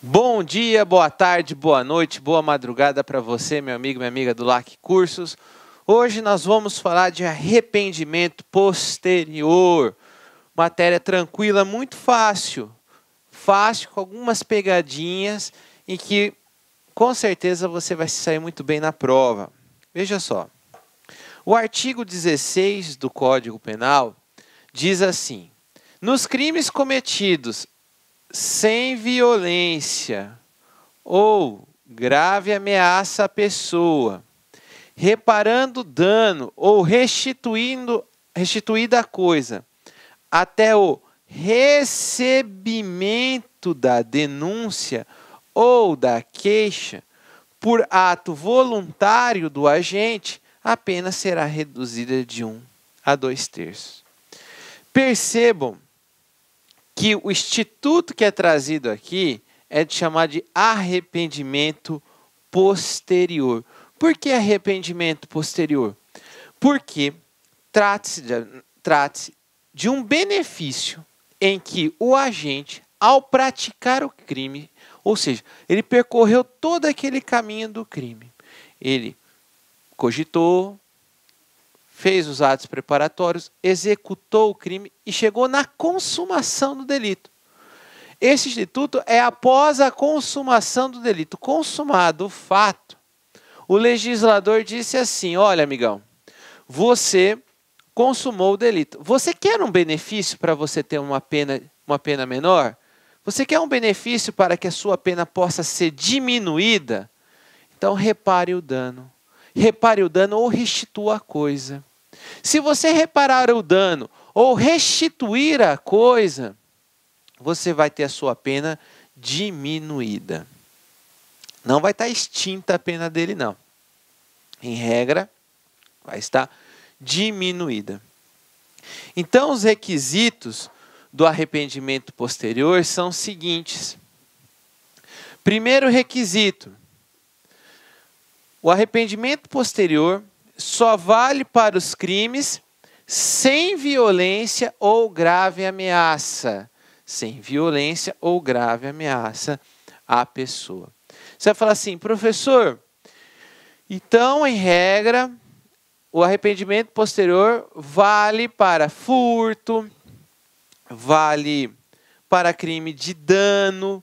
Bom dia, boa tarde, boa noite, boa madrugada para você, meu amigo, minha amiga do LAC Cursos. Hoje nós vamos falar de arrependimento posterior. Matéria tranquila, muito fácil. Fácil, com algumas pegadinhas e que com certeza você vai se sair muito bem na prova. Veja só. O artigo 16 do Código Penal diz assim: Nos crimes cometidos sem violência ou grave ameaça à pessoa, reparando dano ou restituindo restituída a coisa, até o recebimento da denúncia ou da queixa por ato voluntário do agente, a pena será reduzida de um a dois terços. Percebam que o instituto que é trazido aqui é de chamar de arrependimento posterior. Por que arrependimento posterior? Porque trata-se de, trata de um benefício em que o agente, ao praticar o crime, ou seja, ele percorreu todo aquele caminho do crime. Ele cogitou, fez os atos preparatórios, executou o crime e chegou na consumação do delito. Esse instituto é após a consumação do delito. Consumado o fato, o legislador disse assim: olha, amigão, você consumou o delito. Você quer um benefício para você ter uma pena, uma pena menor? Você quer um benefício para que a sua pena possa ser diminuída? Então repare o dano repare o dano ou restitua a coisa. Se você reparar o dano ou restituir a coisa, você vai ter a sua pena diminuída. Não vai estar extinta a pena dele, não. Em regra, vai estar diminuída. Então, os requisitos do arrependimento posterior são os seguintes: primeiro requisito o arrependimento posterior só vale para os crimes sem violência ou grave ameaça. Sem violência ou grave ameaça à pessoa. Você vai falar assim, professor, então, em regra, o arrependimento posterior vale para furto, vale para crime de dano,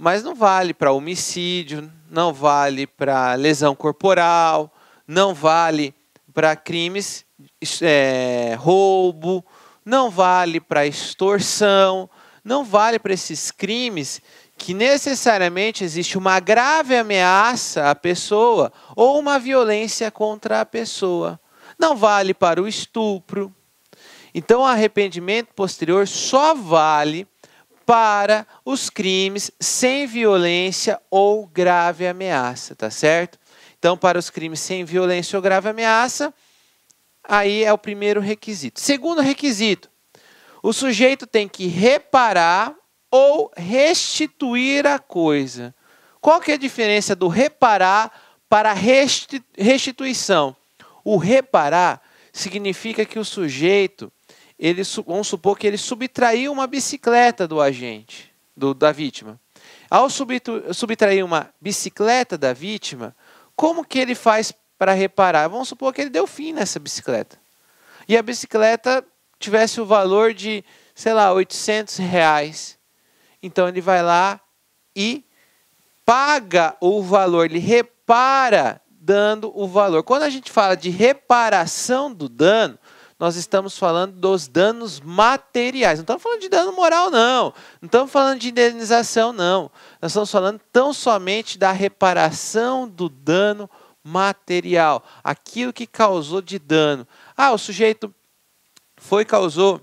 mas não vale para homicídio, não vale para lesão corporal, não vale para crimes, é, roubo, não vale para extorsão, não vale para esses crimes que necessariamente existe uma grave ameaça à pessoa ou uma violência contra a pessoa. Não vale para o estupro. Então, arrependimento posterior só vale para os crimes sem violência ou grave ameaça, tá certo? Então, para os crimes sem violência ou grave ameaça, aí é o primeiro requisito. Segundo requisito, o sujeito tem que reparar ou restituir a coisa. Qual que é a diferença do reparar para restituição? O reparar significa que o sujeito ele, vamos supor que ele subtraiu uma bicicleta do agente, do, da vítima. Ao subtrair uma bicicleta da vítima, como que ele faz para reparar? Vamos supor que ele deu fim nessa bicicleta. E a bicicleta tivesse o valor de, sei lá, 800 reais. Então ele vai lá e paga o valor, ele repara dando o valor. Quando a gente fala de reparação do dano, nós estamos falando dos danos materiais. Não estamos falando de dano moral, não. Não estamos falando de indenização, não. Nós estamos falando tão somente da reparação do dano material, aquilo que causou de dano. Ah, o sujeito foi causou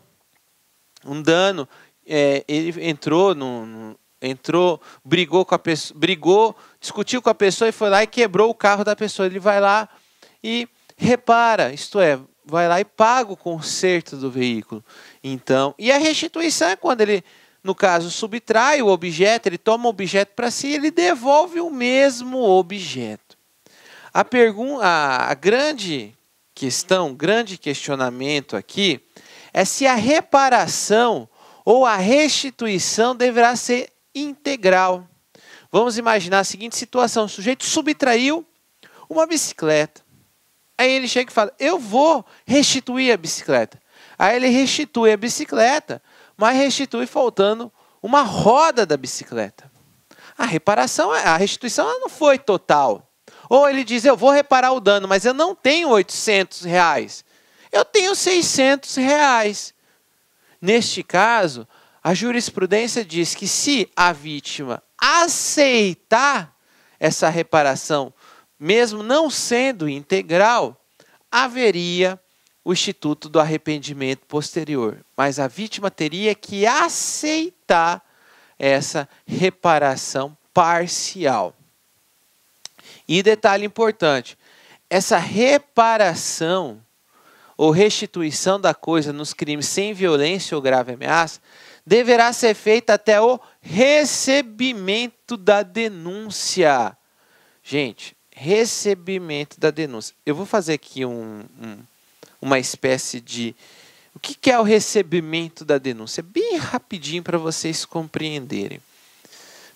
um dano, é, ele entrou no, no, entrou, brigou com a pessoa, brigou, discutiu com a pessoa e foi lá e quebrou o carro da pessoa. Ele vai lá e repara, isto é, vai lá e paga o conserto do veículo. Então, e a restituição é quando ele, no caso, subtrai o objeto, ele toma o objeto para si, ele devolve o mesmo objeto. A pergunta, a grande questão, grande questionamento aqui é se a reparação ou a restituição deverá ser integral. Vamos imaginar a seguinte situação: o sujeito subtraiu uma bicicleta Aí ele chega e fala: Eu vou restituir a bicicleta. Aí ele restitui a bicicleta, mas restitui faltando uma roda da bicicleta. A reparação, é, a restituição ela não foi total. Ou ele diz: Eu vou reparar o dano, mas eu não tenho 800 reais. Eu tenho 600 reais. Neste caso, a jurisprudência diz que se a vítima aceitar essa reparação mesmo não sendo integral, haveria o instituto do arrependimento posterior, mas a vítima teria que aceitar essa reparação parcial. E detalhe importante: essa reparação ou restituição da coisa nos crimes sem violência ou grave ameaça deverá ser feita até o recebimento da denúncia. Gente, recebimento da denúncia. Eu vou fazer aqui um, um, uma espécie de. O que, que é o recebimento da denúncia? Bem rapidinho para vocês compreenderem.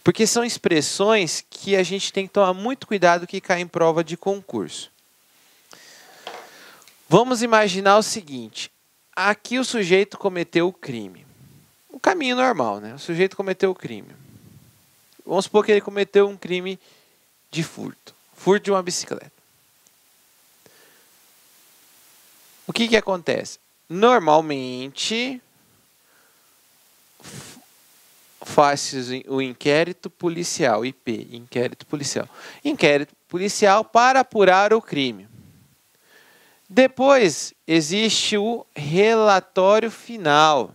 Porque são expressões que a gente tem que tomar muito cuidado que caem em prova de concurso. Vamos imaginar o seguinte: aqui o sujeito cometeu o crime. O caminho normal, né? O sujeito cometeu o crime. Vamos supor que ele cometeu um crime de furto. Furto uma bicicleta. O que, que acontece? Normalmente, faz o inquérito policial, IP, inquérito policial. Inquérito policial para apurar o crime. Depois existe o relatório final.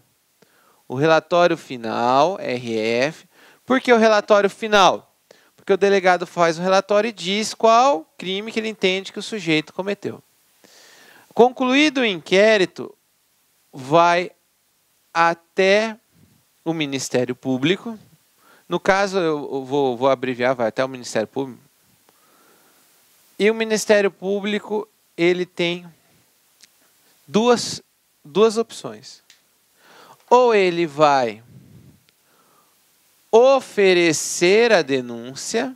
O relatório final, RF. Por que o relatório final? Porque o delegado faz um relatório e diz qual crime que ele entende que o sujeito cometeu. Concluído o inquérito, vai até o Ministério Público. No caso, eu vou, vou abreviar, vai até o Ministério Público. E o Ministério Público ele tem duas, duas opções. Ou ele vai oferecer a denúncia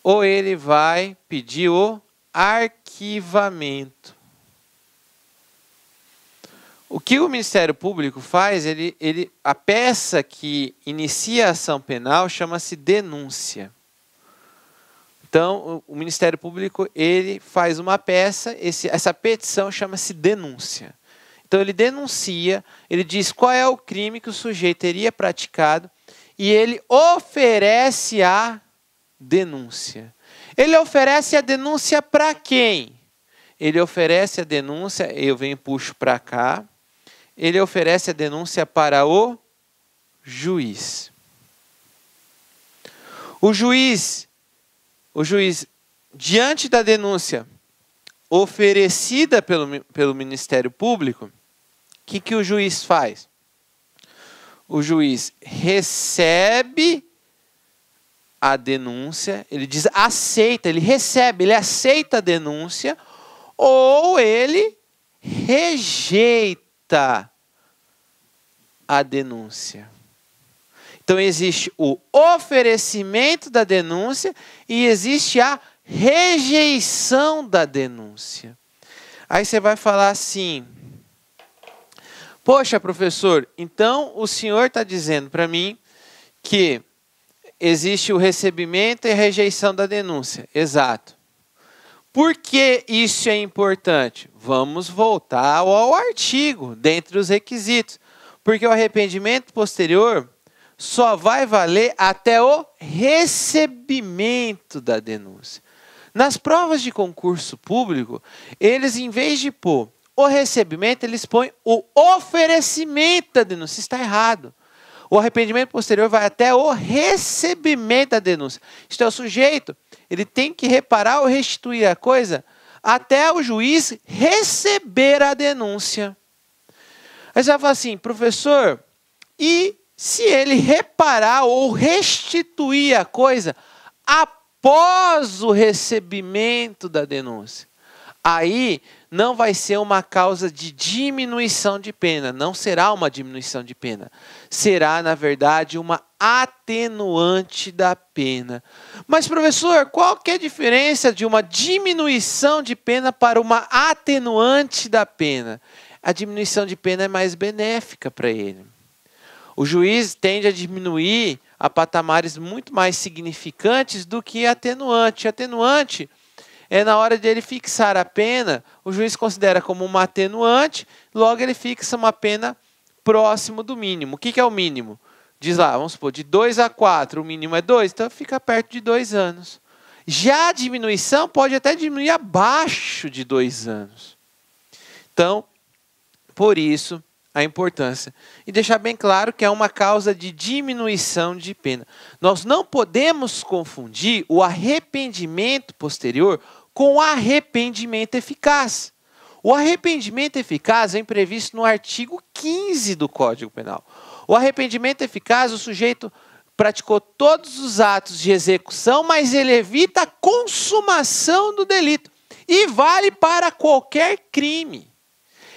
ou ele vai pedir o arquivamento. O que o Ministério Público faz, ele, ele, a peça que inicia a ação penal chama-se denúncia. Então, o, Ministério Público ele faz uma peça, esse, essa petição chama-se denúncia. Então ele denuncia, ele diz qual é o crime que o sujeito teria praticado e ele oferece a denúncia. Ele oferece a denúncia para quem? Ele oferece a denúncia, eu venho puxo para cá. Ele oferece a denúncia para o juiz. O juiz, o juiz diante da denúncia oferecida pelo, pelo Ministério Público, que, que o juiz faz? O juiz recebe a denúncia, ele diz aceita, ele recebe, ele aceita a denúncia, ou ele rejeita a denúncia. Então existe o oferecimento da denúncia e existe a rejeição da denúncia. Aí você vai falar assim: Poxa, professor, então o senhor está dizendo para mim que existe o recebimento e rejeição da denúncia. Exato. Por que isso é importante? Vamos voltar ao artigo, dentre os requisitos. Porque o arrependimento posterior só vai valer até o recebimento da denúncia. Nas provas de concurso público, eles, em vez de pôr o recebimento, ele expõe o oferecimento da denúncia. Está errado. O arrependimento posterior vai até o recebimento da denúncia. Isto é, o sujeito, ele tem que reparar ou restituir a coisa até o juiz receber a denúncia. Aí você vai falar assim, professor, e se ele reparar ou restituir a coisa após o recebimento da denúncia? aí não vai ser uma causa de diminuição de pena, não será uma diminuição de pena. Será, na verdade, uma atenuante da pena. Mas, professor, qual que é a diferença de uma diminuição de pena para uma atenuante da pena? A diminuição de pena é mais benéfica para ele. O juiz tende a diminuir a patamares muito mais significantes do que atenuante. Atenuante é na hora de ele fixar a pena, o juiz considera como uma atenuante, logo ele fixa uma pena próximo do mínimo. O que, que é o mínimo? Diz lá, vamos supor, de 2 a 4, o mínimo é 2, então fica perto de 2 anos. Já a diminuição pode até diminuir abaixo de 2 anos. Então, por isso, a importância. E deixar bem claro que é uma causa de diminuição de pena. Nós não podemos confundir o arrependimento posterior com arrependimento eficaz. O arrependimento eficaz é previsto no artigo 15 do Código Penal. O arrependimento eficaz, o sujeito praticou todos os atos de execução, mas ele evita a consumação do delito. E vale para qualquer crime.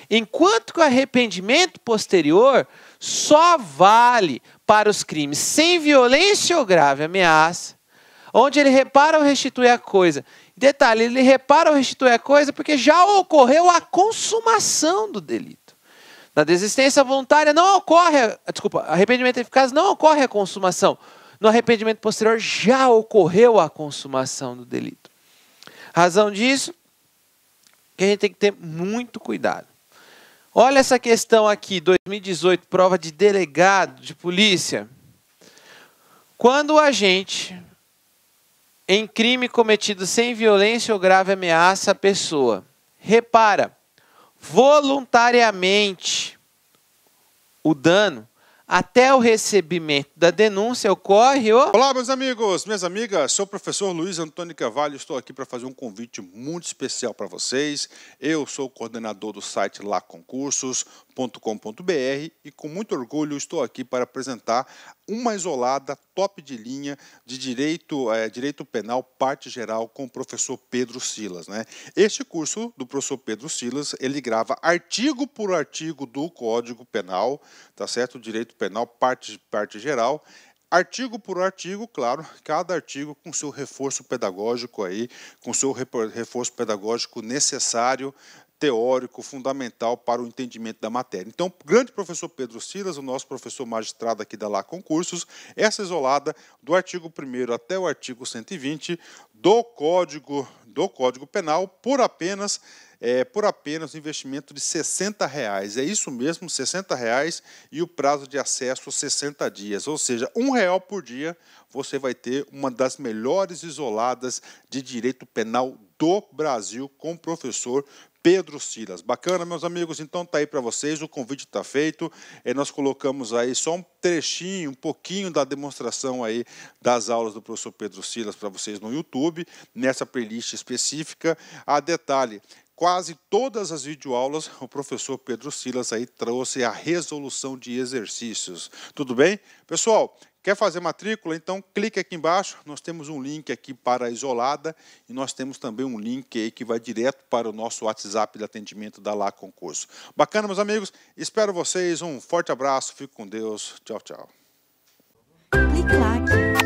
Enquanto que o arrependimento posterior só vale para os crimes sem violência ou grave ameaça, onde ele repara ou restitui a coisa Detalhe, ele repara ou restitui a coisa porque já ocorreu a consumação do delito. Na desistência voluntária não ocorre, desculpa, arrependimento eficaz não ocorre a consumação. No arrependimento posterior já ocorreu a consumação do delito. Razão disso, que a gente tem que ter muito cuidado. Olha essa questão aqui, 2018, prova de delegado de polícia. Quando o agente em crime cometido sem violência ou grave ameaça à pessoa. Repara, voluntariamente o dano até o recebimento da denúncia ocorre o. Olá, meus amigos, minhas amigas, sou o professor Luiz Antônio Carvalho. Estou aqui para fazer um convite muito especial para vocês. Eu sou o coordenador do site laconcursos.com.br e, com muito orgulho, estou aqui para apresentar uma isolada top de linha de direito, é, direito penal, parte geral, com o professor Pedro Silas. Né? Este curso do professor Pedro Silas, ele grava artigo por artigo do Código Penal, tá certo? Direito direito penal, parte, parte geral, artigo por artigo, claro, cada artigo com seu reforço pedagógico aí, com seu reforço pedagógico necessário, teórico, fundamental para o entendimento da matéria. Então, grande professor Pedro Silas, o nosso professor magistrado aqui da Lá Concursos, essa isolada do artigo 1 até o artigo 120 do Código do Código Penal por apenas é, por apenas um investimento de 60 reais. É isso mesmo, 60 reais e o prazo de acesso 60 dias. Ou seja, um real por dia você vai ter uma das melhores isoladas de direito penal do Brasil com o professor Pedro Silas. Bacana, meus amigos? Então tá aí para vocês, o convite está feito. É, nós colocamos aí só um trechinho, um pouquinho da demonstração aí das aulas do professor Pedro Silas para vocês no YouTube, nessa playlist específica. A ah, detalhe, Quase todas as videoaulas, o professor Pedro Silas aí trouxe a resolução de exercícios. Tudo bem? Pessoal, quer fazer matrícula? Então clique aqui embaixo. Nós temos um link aqui para a isolada e nós temos também um link aí que vai direto para o nosso WhatsApp de atendimento da Lá Concurso. Bacana, meus amigos? Espero vocês. Um forte abraço. Fique com Deus. Tchau, tchau. Clique lá.